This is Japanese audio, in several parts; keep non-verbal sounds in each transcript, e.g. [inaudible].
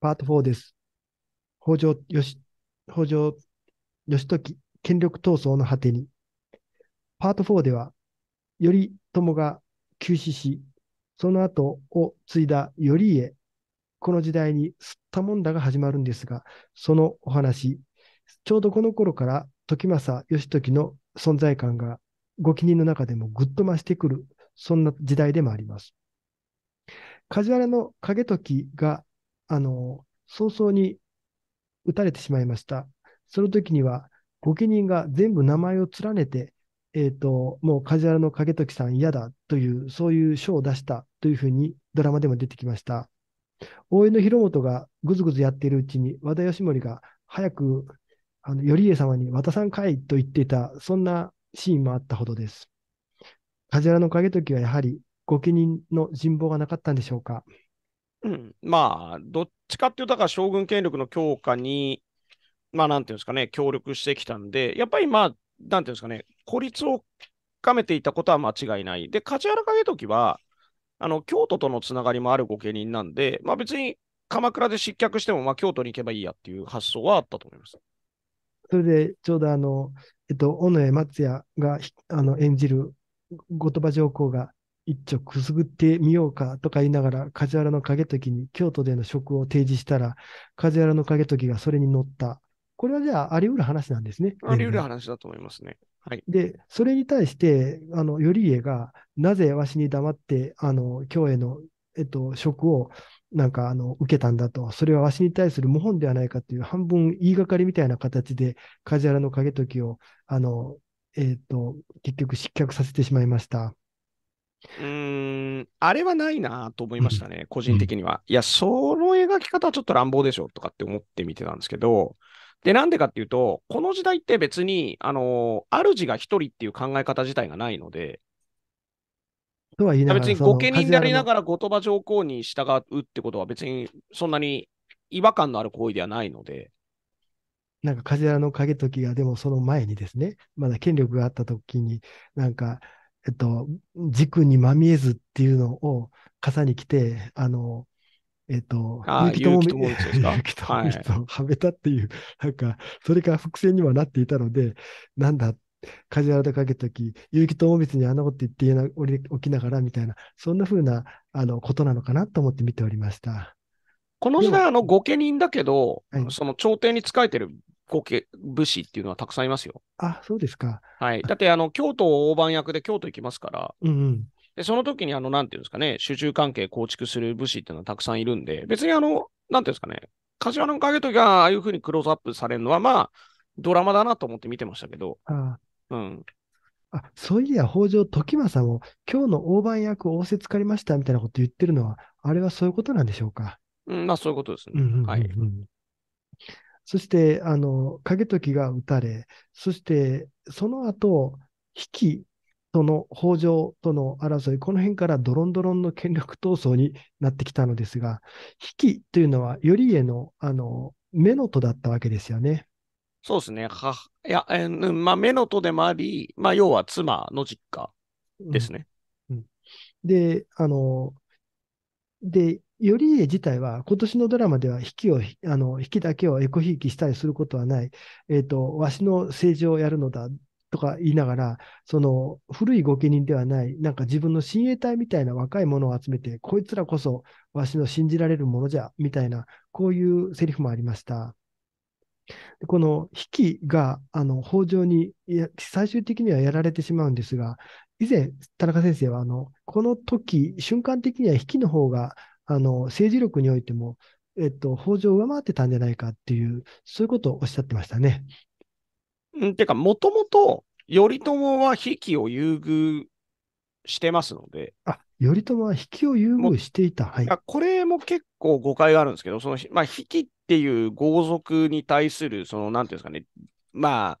パート4です。北条義、北条義時権力闘争の果てに。パート4では、頼朝が急死し、その後を継いだ頼家、この時代にすったもんだが始まるんですが、そのお話、ちょうどこの頃から時政義時の存在感がご記人の中でもぐっと増してくる、そんな時代でもあります。梶原の景時があの、早々に撃たれてしまいました。その時には、御家人が全部名前を連ねて、えっ、ー、と、もう梶原の景時さん嫌だという、そういう書を出したというふうにドラマでも出てきました。大江の広元がぐずぐずやっているうちに、和田義盛が早く、あの、頼家様に渡さんかいと言っていた、そんなシーンもあったほどです。梶原の景時はやはり御家人の人望がなかったんでしょうか。まあ、どっちかっていうと、だから将軍権力の強化に、まあ、なんていうんですかね、協力してきたんで、やっぱりまあ、なんていうんですかね、孤立を深めていたことは間違いない。で、梶原景時は、あの京都とのつながりもある御家人なんで、まあ、別に鎌倉で失脚しても、まあ、京都に行けばいいやっていう発想はあったと思います。それで、ちょうどあの、えっと、尾上松也があの演じる後鳥羽上皇が一丁くすぐってみようかとか言いながら、梶原の景時に京都での職を提示したら、梶原の景時がそれに乗った。これはじゃあ、あり得る話なんですね。あり得る話だと思いますね。はい、で、それに対して、あの頼家が、なぜわしに黙って、あの京への、えっと、職をなんかあの受けたんだと、それはわしに対する謀反ではないかという、半分言いがかりみたいな形で、梶原の景時を、あのえっと結局、失脚させてしまいました。うーん、あれはないなと思いましたね、うん、個人的には。いや、その描き方はちょっと乱暴でしょとかって思って見てたんですけど、で、なんでかっていうと、この時代って別に、あのー、主が一人っていう考え方自体がないので、とは言いながら別に御家人でありながら後鳥羽上皇に従うってことは別にそんなに違和感のある行為ではないので。なんか梶原の景時がでもその前にですね、まだ権力があった時に、なんかえっと、軸にまみえずっていうのを傘に来て、あの、えっと、結城と美、結城智美と [laughs] はめたっていう、なんか、それが伏線にはなっていたので、なんだ、梶原でかけた時、結城智光にあんなこと言ってなおきながらみたいな、そんなふうなあのことなのかなと思って見ておりました。この時代、あの、御家人だけど、はい、その朝廷に仕えてる後継武士っていうのはたくさんいますよ。あ、そうですか。はい。だって、あの、京都大判役で京都行きますから、うんうん、でその時に、あの、なんていうんですかね、主従関係構築する武士っていうのはたくさんいるんで、別に、あの、なんていうんですかね、柏の影時がああいうふうにクローズアップされるのは、まあ、ドラマだなと思って見てましたけど。あうん。あそういや、北条時政も、今日の大判役仰せつかりましたみたいなこと言ってるのは、あれはそういうことなんでしょうか。うん、まあ、そういうことですね。うんうんうん、はい。そしてあの景時が打たれ、そしてその後比企との北条との争い、この辺からドロンドロンの権力闘争になってきたのですが、比企というのは頼家のあの目の戸だったわけですよね。そうですね。はいや、えまあ、目の戸でもあり、まあ、要は妻の実家ですね。うんうん、で、あの、で、頼家自体は今年のドラマでは引きを、あの、引きだけをエコ引きしたりすることはない。えっ、ー、と、わしの政治をやるのだとか言いながら、その古い御家人ではない、なんか自分の親衛隊みたいな若い者を集めて、こいつらこそわしの信じられるものじゃ、みたいな、こういうセリフもありました。この引きが、あの、北条に最終的にはやられてしまうんですが、以前、田中先生は、あの、この時、瞬間的には引きの方が、あの、政治力においても、えっと、法上上回ってたんじゃないかっていう、そういうことをおっしゃってましたね。うん、てか、もともと、頼朝は比企を優遇してますので。あ、頼朝は比企を優遇していた。はい。これも結構誤解があるんですけど、その、まあ、比企っていう豪族に対する、その、なんていうんですかね、まあ、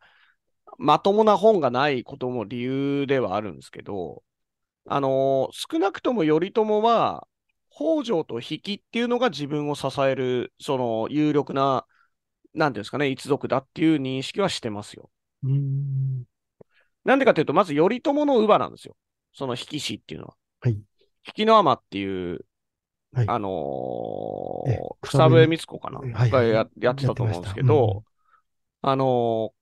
まともな本がないことも理由ではあるんですけど、あのー、少なくとも頼朝は、北条と比企っていうのが自分を支える、その有力な、なんていうんですかね、一族だっていう認識はしてますよ。うんなんでかというと、まず頼朝の乳母なんですよ。その比企氏っていうのは。はい。比企の尼っていう、はい、あのー、草笛光子かな、はい、がややってたと思うんですけど、うん、あの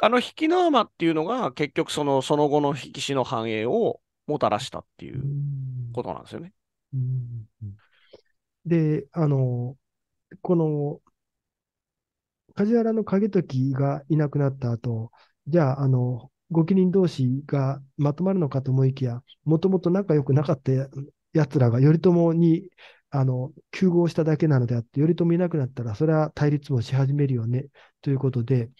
ー、あの比企の尼っていうのが結局そのその後の比企氏の繁栄をもたらしたっていうことなんですよね。うんで、あの、この、梶原の景時がいなくなった後、じゃあ、あの、御家人同士がまとまるのかと思いきや、もともと仲良くなかった奴らが頼朝に、あの、休合しただけなのであって、頼朝いなくなったら、それは対立もし始めるよね、ということで、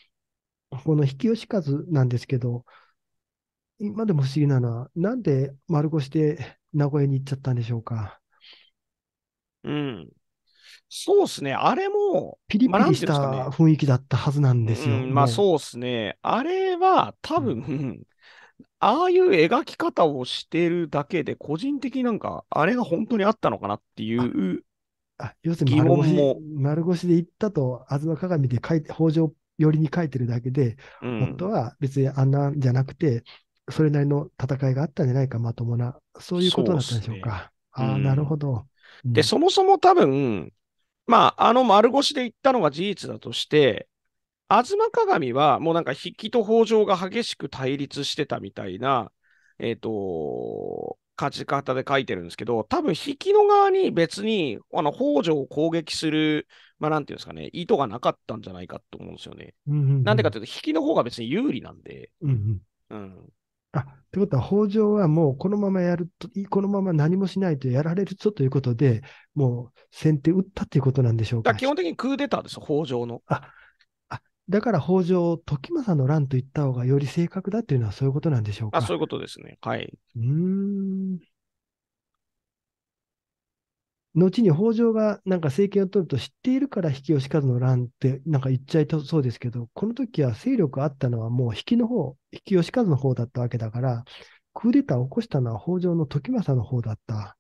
この引き吉和なんですけど、今でも不思議なのは、なんで丸腰で名古屋に行っちゃったんでしょうか。うん。そうですね。あれも、ピリピリした雰囲気だったはずなんですよ。まあ、ねうんまあ、そうですね。あれは多分、うん、ああいう描き方をしてるだけで、個人的なんか、あれが本当にあったのかなっていうあ要するに丸腰丸腰で行ったと、ずの鏡で書いて、北条寄りに書いてるだけで、うん、本当は別にあんなんじゃなくて、それなりの戦いがあったんじゃないか、まともな。そういうことだったんでしょうか。うね、ああ、なるほど。うん、で、そもそも多分、まあ、あの丸腰で言ったのが事実だとして、東鏡はもうなんか筆記と北条が激しく対立してたみたいな、えっ、ー、と、勝ち方で書いてるんですけど、多分引きの側に別にあの北条を攻撃する、まあ、なんていうんですかね、意図がなかったんじゃないかと思うんですよね。な、ん、でかというと、引きの方が別に有利なんで、うん、うんうん、あ、ということは、北条はもうこのままやると、このまま何もしないとやられるぞということで、もう先手打ったということなんでしょうか。基本的にクーデターですよ、北条の。ああだから北条、時政の乱と言った方がより正確だというのはそういうことなんでしょうか。あそういうことですね。はい。うん後に北条がなんか政権を取ると知っているから比企かずの乱ってなんか言っちゃいそうですけど、この時は勢力あったのはもう引きの方、比企能員の方だったわけだから、クーデターを起こしたのは北条の時政の方だった。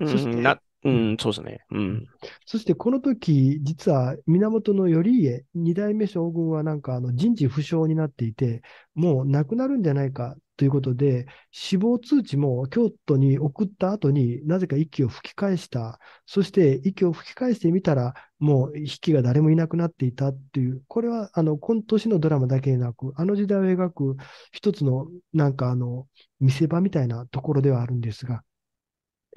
そして、うん、なうん、そうですね。うん。そしてこの時、実は源頼家、二代目将軍はなんかあの人事不詳になっていて、もう亡くなるんじゃないかということで、死亡通知も京都に送った後になぜか息を吹き返した。そして息を吹き返してみたら、もう引きが誰もいなくなっていたっていう、これはあの今年のドラマだけでなく、あの時代を描く一つのなんかあの見せ場みたいなところではあるんですが、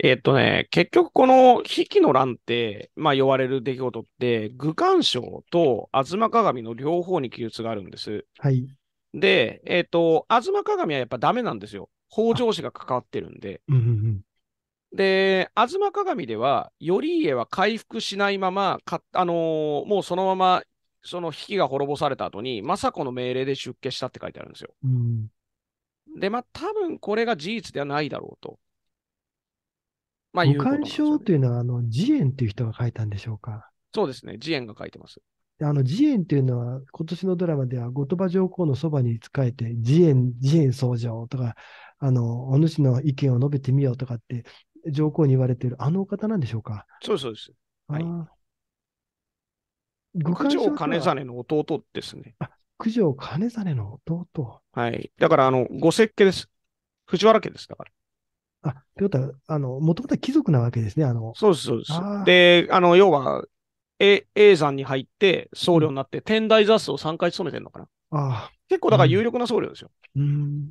えっとね、結局この比企の乱って、まあ、言われる出来事って、愚官賞と吾妻鏡の両方に記述があるんです。はい。で、えっ、ー、と、吾妻鏡はやっぱダメなんですよ。北条氏が関わってるんで。で、吾妻鏡では、頼家は回復しないまま、あのー、もうそのまま、その比企が滅ぼされた後に、政子の命令で出家したって書いてあるんですよ。うん、で、まあ、多分これが事実ではないだろうと。まあ、無干渉というのは、あの、ジエンという人が書いたんでしょうか。そうですね、ジエンが書いてます。あの、ジエンというのは、今年のドラマでは、後鳥羽上皇のそばに仕えて、ジエン、ジエン僧正とか、あの、お主の意見を述べてみようとかって、上皇に言われている、あのお方なんでしょうか。そうそうです。はい。九条兼実の弟ですね。あ、九条兼実の弟。はい。だから、あの、御設計です。藤原家です。だから。あ、ということは、あの、もともと貴族なわけですね、あの。そうです、そうです。で、あの、要は、A, A さんに入って僧侶になって、天台雑草を3回務めてるのかな。あ結構だから有力な僧侶ですよ。うん、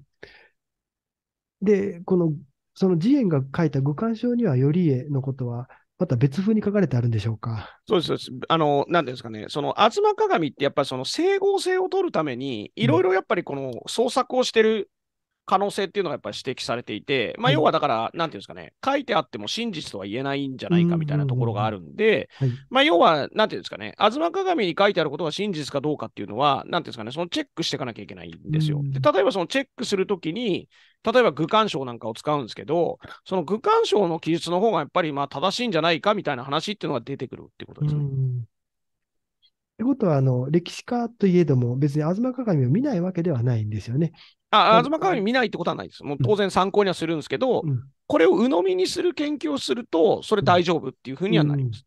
で、この、その次元が書いた五感章には頼家のことは、また別風に書かれてあるんでしょうか。そうです、そうです。あの、なんですかね、その、吾妻鏡ってやっぱりその整合性を取るために、いろいろやっぱりこの創作をしてる可能性っていうのがやっぱり指摘されていて、まあ、要はだから、なんていうんですかね、書いてあっても真実とは言えないんじゃないかみたいなところがあるんで、まあ、要は、なんていうんですかね、吾妻鏡に書いてあることが真実かどうかっていうのは、なんていうんですかね、そのチェックしていかなきゃいけないんですよ。で例えば、そのチェックするときに、例えば具鑑賞なんかを使うんですけど、その具鑑賞の記述の方がやっぱりまあ正しいんじゃないかみたいな話っていうのが出てくるってことですね。ってことは、あの、歴史家といえども、別に東鏡を見ないわけではないんですよね。あ、東鏡見ないってことはないです。もう当然参考にはするんですけど、うん、これを鵜呑みにする研究をすると、それ大丈夫っていうふうにはなります。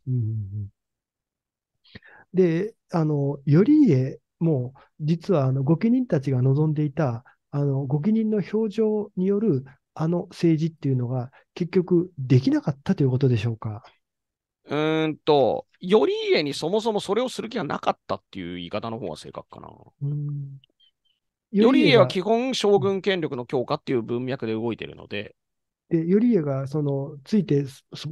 で、あの、頼家も、実はあの御家人たちが望んでいた、あの御家人の表情によるあの政治っていうのが結局できなかったということでしょうか。うんと、頼家にそもそもそれをする気がなかったっていう言い方の方が正確かな。頼家は基本将軍権力の強化っていう文脈で動いてるので、で、頼家がそのついて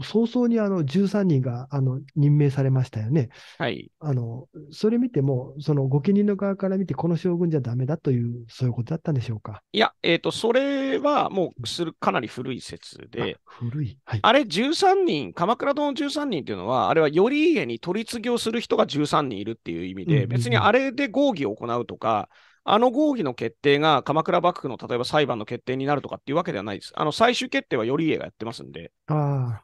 早々にあの13人があの任命されましたよね。はい。あの、それ見ても、その御家人の側から見て、この将軍じゃダメだという、そういうことだったんでしょうか。いや、えっ、ー、と、それはもうするかなり古い説で、古い、はい。あれ13人、鎌倉殿の13人っていうのは、あれは頼家に取り次ぎをする人が13人いるっていう意味で、別にあれで合議を行うとか、あの合議の決定が鎌倉幕府の例えば裁判の決定になるとかっていうわけではないです。あの最終決定は頼家がやってますんで。あ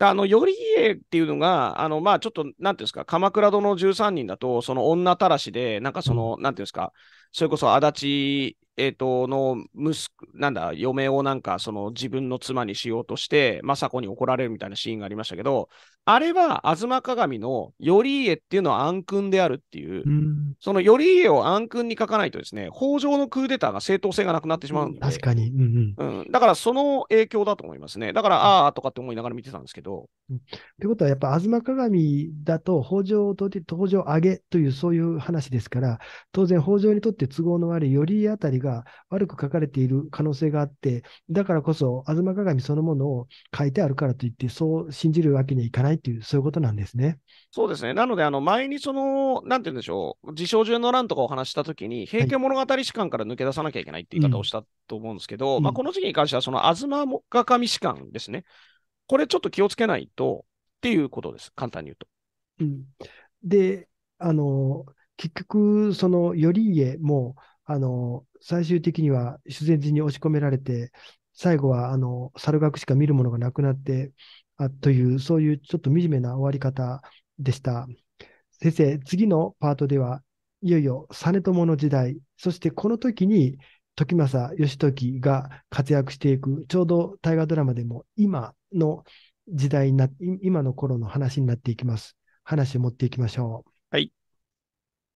あの頼家っていうのが、あのまあちょっと、なんていうんですか、鎌倉殿の13人だと、その女たらしで、なんかその、うん、なんていうんですか、それこそ足立、えー、との息なんだ、嫁をなんかその自分の妻にしようとして、政子に怒られるみたいなシーンがありましたけど、あれは、東鏡の頼家っていうのは暗君であるっていう、うん、その頼家を暗君に書かないとですね、北条のクーデターが正当性がなくなってしまうんで、うん、確かに、うんうん、うん、だからその影響だと思いますね。だから、ああとかって思いながら見てたんですけど。ってことは、やっぱ東鏡だと北条をとって北条上げというそういう話ですから、当然北条にとって都合の悪い頼家あたりが悪く書かれている可能性があって、だからこそ東鏡そのものを書いてあるからといって、そう信じるわけにはいかないっていう、そういうことなんですね。そうですね。なので、あの前にその、なんて言うんでしょう、自称中の乱とかお話したときに、平家物語史観から抜け出さなきゃいけないって言い方をしたと思うんですけど、まあ、この時期に関しては、その東がみ史観ですね。これちょっと気をつけないとっていうことです、簡単に言うと。うん、で、あの、結局、その頼家も、あの、最終的には修善寺に押し込められて、最後はあの猿楽しか見るものがなくなって、という、そういうちょっと惨めな終わり方でした。先生、次のパートでは、いよいよ実朝の時代、そしてこの時に時政義時が活躍していく、ちょうど大河ドラマでも今の時代にな、今の頃の話になっていきます。話を持っていきましょう。はい。